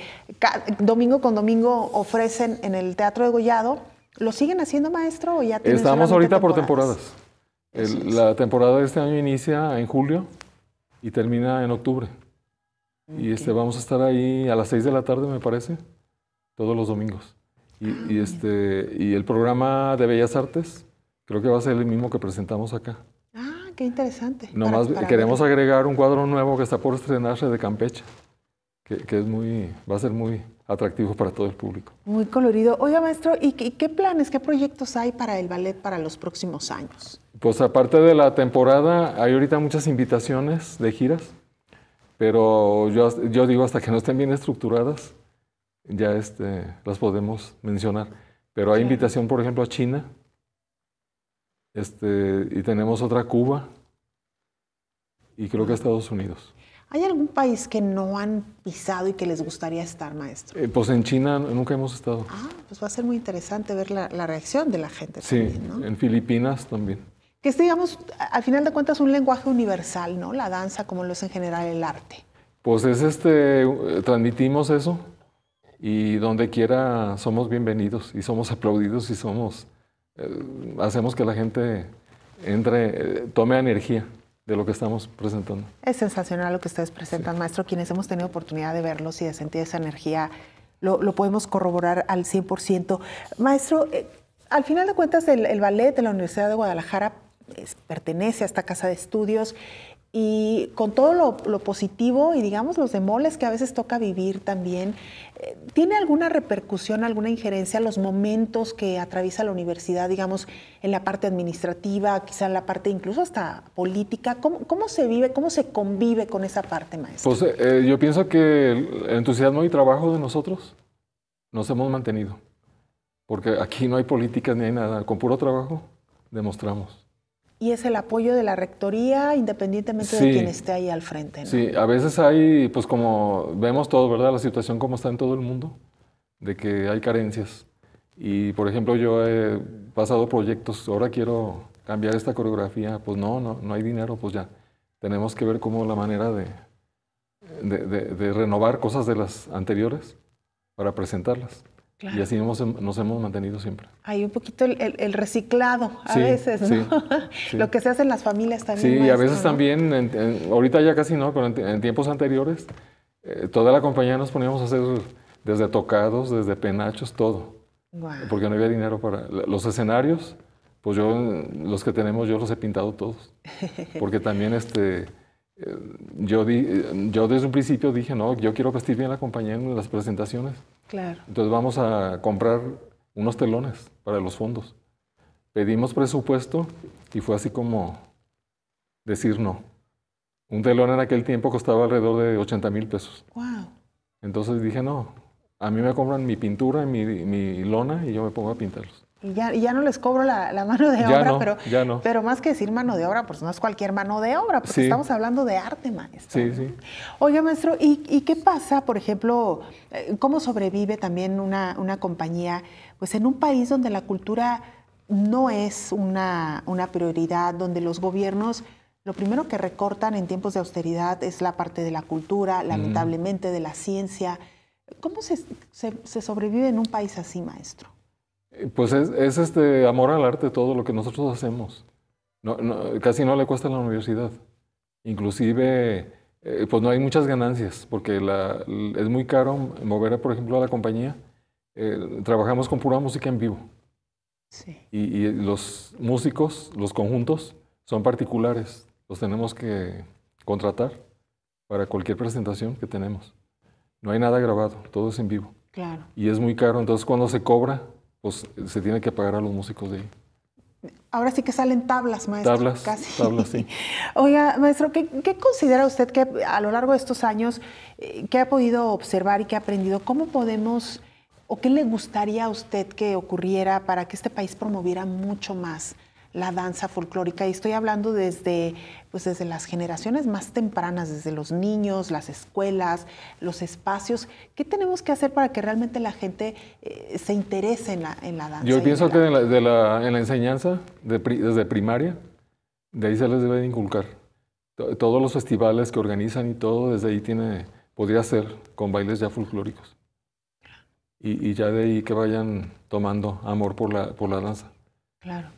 domingo con domingo ofrecen en el Teatro de Gollado. ¿Lo siguen haciendo, maestro, o ya Estamos ahorita por temporadas. la temporada de este año inicia en julio y termina en octubre. Y este, vamos a estar ahí a las 6 de la tarde, me parece, todos los domingos. Y, ah, este, y el programa de Bellas Artes, creo que va a ser el mismo que presentamos acá. Ah, qué interesante. Nomás queremos agregar un cuadro nuevo que está por estrenarse de Campeche, que, es muy, va a ser muy atractivo para todo el público. Muy colorido. Oiga, maestro, ¿y qué, planes, qué proyectos hay para el ballet para los próximos años? Pues aparte de la temporada, hay ahorita muchas invitaciones de giras, pero yo digo hasta que no estén bien estructuradas, ya este, las podemos mencionar. Pero hay invitación, por ejemplo, a China, este, y tenemos otra Cuba, y creo que a Estados Unidos. ¿Hay algún país que no han pisado y que les gustaría estar, maestro? Eh, pues en China nunca hemos estado. Ah, pues va a ser muy interesante ver la, la reacción de la gente. Sí, en Filipinas también. Que es, digamos, al final de cuentas, un lenguaje universal, ¿no? La danza, como lo es en general el arte. Pues es este, transmitimos eso, y donde quiera somos bienvenidos y somos aplaudidos y somos, eh, hacemos que la gente entre, eh, tome energía de lo que estamos presentando. Es sensacional lo que ustedes presentan, maestro. Quienes hemos tenido oportunidad de verlos y de sentir esa energía, lo, podemos corroborar al 100%. Maestro, eh, al final de cuentas, el ballet de la Universidad de Guadalajara pertenece a esta casa de estudios y con todo lo, positivo y digamos los demoles que a veces toca vivir también, eh, ¿tiene alguna repercusión, alguna injerencia los momentos que atraviesa la universidad, digamos, en la parte administrativa, quizá en la parte incluso hasta política? ¿Cómo, cómo se vive, cómo se convive con esa parte, maestro? Pues eh, yo pienso que el entusiasmo y trabajo de nosotros nos hemos mantenido, porque aquí no hay políticas ni hay nada, con puro trabajo demostramos y es el apoyo de la rectoría, independientemente de quien esté ahí al frente. Sí, a veces hay, pues como vemos todo, ¿verdad? La situación como está en todo el mundo, de que hay carencias. Y por ejemplo, yo he pasado proyectos, ahora quiero cambiar esta coreografía, pues no, no, no hay dinero, pues ya. Tenemos que ver cómo la manera de, de renovar cosas de las anteriores para presentarlas. Y así hemos, em, nos hemos mantenido siempre. Hay un poquito el, el, reciclado a veces, ¿no? Lo que se hace en las familias también. Sí, y a veces también, ahorita ya casi no, en, tiempos anteriores, eh, toda la compañía nos poníamos a hacer desde tocados, desde penachos, todo. Porque no había dinero para los escenarios. Pues yo, los que tenemos, yo los he pintado todos. Porque también este, eh, yo, eh, yo desde un principio dije, no, yo quiero vestir bien la compañía en las presentaciones. Entonces vamos a comprar unos telones para los fondos. Pedimos presupuesto y fue así como decir no. Un telón en aquel tiempo costaba alrededor de 80 mil pesos. Wow. Entonces dije, no, a mí me compran mi pintura, y mi lona y yo me pongo a pintarlos. Y ya, no les cobro la, mano de obra, pero, pero más que decir mano de obra, pues no es cualquier mano de obra, porque estamos hablando de arte, maestro. Sí, sí. maestro, ¿y, qué pasa, por ejemplo, eh, cómo sobrevive también una, compañía, pues en un país donde la cultura no es una, prioridad, donde los gobiernos lo primero que recortan en tiempos de austeridad es la parte de la cultura, mm. lamentablemente de la ciencia. ¿Cómo se, se, se, sobrevive en un país así, maestro? Pues es, este amor al arte todo lo que nosotros hacemos. casi no le cuesta a la universidad. Inclusive, eh, pues no hay muchas ganancias, porque es muy caro mover, por ejemplo, a la compañía. Eh, trabajamos con pura música en vivo. Y, los músicos, los conjuntos, son particulares. Los tenemos que contratar para cualquier presentación que tenemos. No hay nada grabado, todo es en vivo. Claro. Y es muy caro, entonces cuando se cobra, pues se tiene que pagar a los músicos de ahí. Ahora sí que salen tablas, maestro. Tablas, casi. tablas, sí. Oiga, maestro, ¿qué, considera usted que a lo largo de estos años, eh, qué ha podido observar y qué ha aprendido, cómo podemos o qué le gustaría a usted que ocurriera para que este país promoviera mucho más la danza folclórica y estoy hablando desde, pues desde las generaciones más tempranas, desde los niños, las escuelas, los espacios. ¿Qué tenemos que hacer para que realmente la gente eh, se interese en la, danza? Yo pienso que en la enseñanza, desde primaria, de ahí se les debe inculcar. Todos los festivales que organizan y todo, desde ahí tiene, podría ser con bailes ya folclóricos. Y, ya de ahí que vayan tomando amor por por la danza. Claro.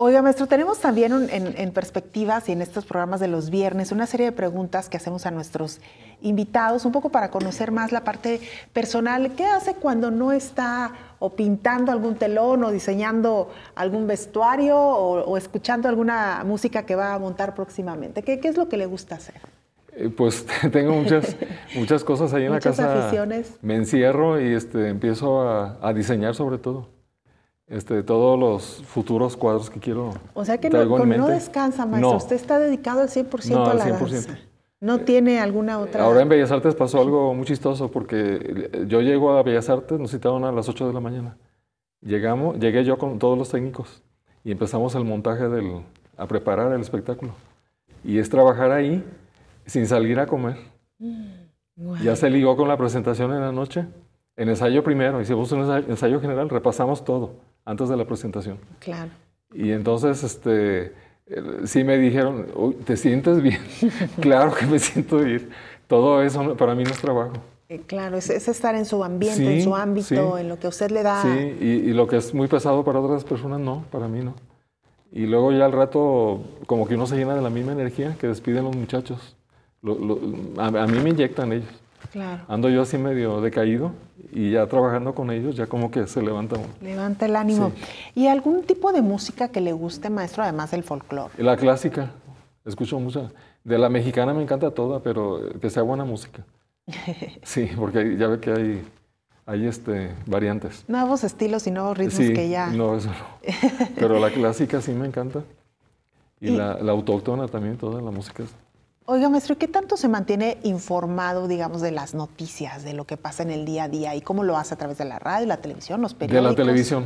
Oiga, maestro, tenemos también en, perspectivas y en estos programas de los viernes una serie de preguntas que hacemos a nuestros invitados, un poco para conocer más la parte personal. ¿Qué hace cuando no está o pintando algún telón o diseñando algún vestuario o, escuchando alguna música que va a montar próximamente? ¿Qué, es lo que le gusta hacer? Eh, pues tengo muchas, muchas cosas ahí en la casa. Muchas Aficiones. Me encierro y este, empiezo a diseñar sobre todo este, todos los futuros cuadros que quiero. O sea que no, descansa, maestro. Usted está dedicado al 100% a la 100%. No eh, tiene alguna otra. Ahora en Bellas Artes pasó algo muy chistoso porque eh, yo llego a Bellas Artes, nos citaron a las 8 de la mañana. Llegamos, llegué yo con todos los técnicos y empezamos el montaje del, a preparar el espectáculo. Y es trabajar ahí sin salir a comer. Mm, ya se ligó con la presentación en la noche. En ensayo primero, hicimos un ensayo, ensayo general, repasamos todo antes de la presentación. Claro. Y entonces, este, eh, sí me dijeron, ¿te sientes bien? claro que me siento bien. Todo eso para mí no es trabajo. Eh, claro, es, estar en su ambiente, en su ámbito, en lo que usted le da. Sí, y, lo que es muy pesado para otras personas, no, para mí no. Y luego ya al rato, como que uno se llena de la misma energía que despiden los muchachos. a mí me inyectan ellos. Ando yo así medio decaído y ya trabajando con ellos ya como que se levanta Levanta el ánimo. ¿Y algún tipo de música que le guste, maestro, además del folclore? La clásica. Escucho música De la mexicana me encanta toda, pero que sea buena música. sí, porque ya ve que hay hay este, variantes. Nuevos estilos y nuevos ritmos que ya. No, eso no. Pero la clásica sí me encanta. Y, la, la, autóctona también, toda la música. Oiga, maestro, qué tanto se mantiene informado, digamos, de las noticias, de lo que pasa en el día a día? ¿Y cómo lo hace a través de la radio, la televisión, los periódicos? De la televisión.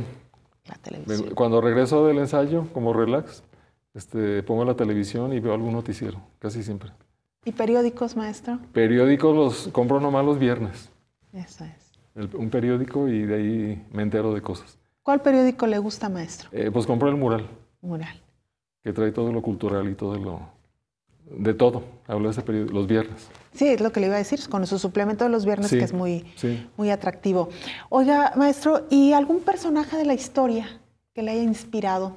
La televisión. Cuando regreso del ensayo, como relax, este, pongo la televisión y veo algún noticiero, casi siempre. ¿Y periódicos, maestro? Periódicos los compro nomás los viernes. Eso es. un periódico y de ahí me entero de cosas. ¿Cuál periódico le gusta, maestro? Eh, pues compro el mural. Mural. Que trae todo lo cultural y todo lo de todo. Habló ese periodo, los viernes. Sí, es lo que le iba a decir, con su suplemento de los viernes que es muy, muy atractivo. Oiga, maestro, ¿y algún personaje de la historia que le haya inspirado?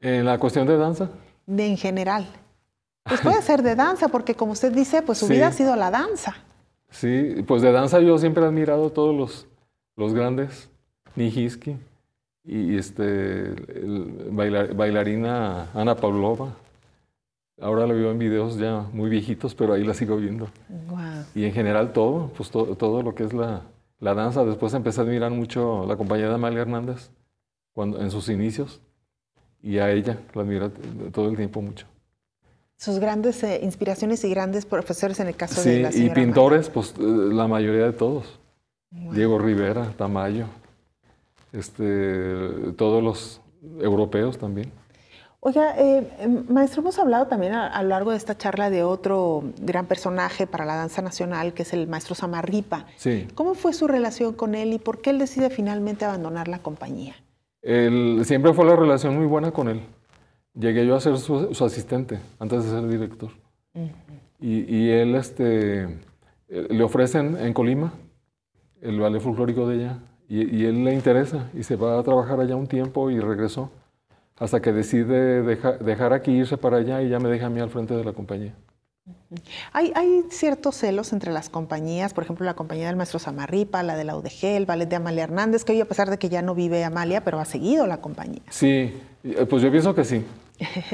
¿En eh, la cuestión de danza? De en general. Pues puede ser de danza, porque como usted dice, pues su vida ha sido la danza. Sí, pues de danza yo siempre he admirado a todos los, grandes, Nijiski y este, bailarina Ana Pavlova. Ahora la veo en videos ya muy viejitos, pero ahí la sigo viendo. Y en general todo, pues todo lo que es la, danza. Después empecé a admirar mucho la compañera Amalia Hernández cuando, en sus inicios y a ella la admiro todo el tiempo mucho. Sus grandes eh, inspiraciones y grandes profesores en el caso de la señora y pintores, pues eh, la mayoría de todos. Diego Rivera, Tamayo, este, todos los europeos también. Oiga, eh, maestro, hemos hablado también a, lo largo de esta charla de otro gran personaje para la danza nacional, que es el maestro Samarripa. ¿Cómo fue su relación con él y por qué él decide finalmente abandonar la compañía? Él, siempre fue la relación muy buena con él. Llegué yo a ser su, asistente antes de ser director. y, él este, eh, le ofrecen en Colima el ballet folclórico de ella y él le interesa y se va a trabajar allá un tiempo y regresó hasta que decide dejar aquí, irse para allá y ya me deja a mí al frente de la compañía. Hay, ciertos celos entre las compañías, por ejemplo, la compañía del maestro Samarripa, la de la UDG, el ballet de Amalia Hernández, que hoy a pesar de que ya no vive Amalia, pero ha seguido la compañía. Sí, eh, pues yo pienso que sí.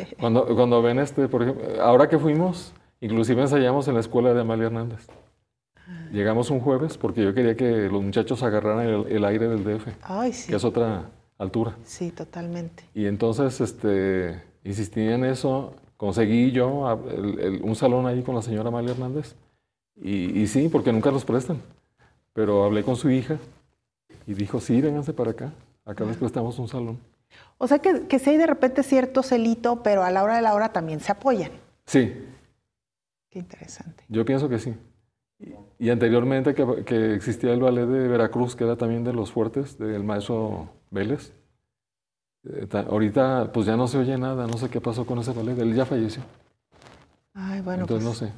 Cuando, ven este, por ejemplo, ahora que fuimos, inclusive ensayamos en la escuela de Amalia Hernández. Ah. Llegamos un jueves porque yo quería que los muchachos agarraran el, aire del DF, que es otra, altura. Sí, totalmente. Y entonces este, insistí en eso, conseguí yo un salón ahí con la señora Amalia Hernández, y, sí, porque nunca los prestan, pero hablé con su hija y dijo, sí, vénganse para acá, acá les prestamos un salón. O sea que, que sí hay de repente cierto celito, pero a la hora de la hora también se apoyan. Sí. Qué interesante. Yo pienso que sí. Y, anteriormente que, existía el ballet de Veracruz, que era también de los fuertes, del maestro Vélez. Eh, ahorita pues ya no se oye nada, no sé qué pasó con ese ballet, él ya falleció. Ay, bueno. Entonces pues, no sé.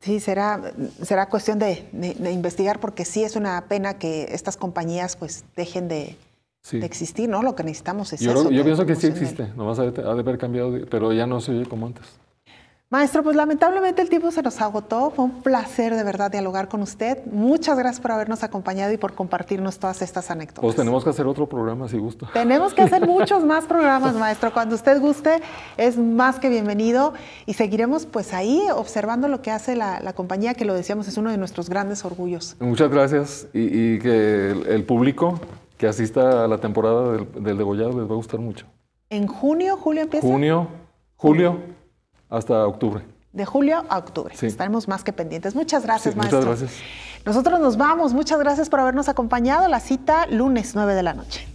Sí, será, será cuestión de, investigar porque sí es una pena que estas compañías pues dejen de, existir, ¿no? Lo que necesitamos es yo, eso. Yo pienso que sí existe, nomás ha de haber cambiado, pero ya no se oye como antes. Maestro, pues lamentablemente el tiempo se nos agotó. Fue un placer de verdad dialogar con usted. Muchas gracias por habernos acompañado y por compartirnos todas estas anécdotas. Pues tenemos que hacer otro programa si gusta. Tenemos que hacer muchos más programas, maestro. Cuando usted guste, es más que bienvenido y seguiremos pues ahí observando lo que hace la, compañía, que lo decíamos es uno de nuestros grandes orgullos. Muchas gracias y, que el, público que asista a la temporada del, del degollado les va a gustar mucho. ¿En junio, julio empieza? Junio, julio hasta octubre. De julio a octubre. Estaremos más que pendientes. Muchas gracias, maestro. Muchas gracias. Nosotros nos vamos. Muchas gracias por habernos acompañado. La cita lunes 9 de la noche.